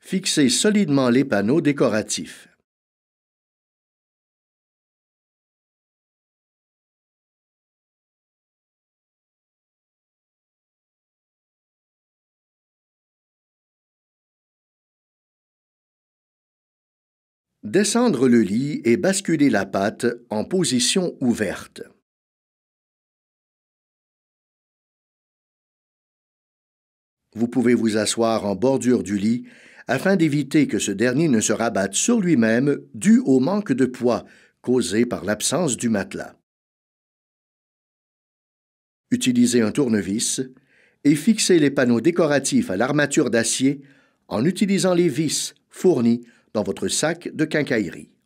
Fixer solidement les panneaux décoratifs. Descendre le lit et basculer la patte en position ouverte. Vous pouvez vous asseoir en bordure du lit afin d'éviter que ce dernier ne se rabatte sur lui-même dû au manque de poids causé par l'absence du matelas. Utilisez un tournevis et fixez les panneaux décoratifs à l'armature d'acier en utilisant les vis fournies dans votre sac de quincaillerie.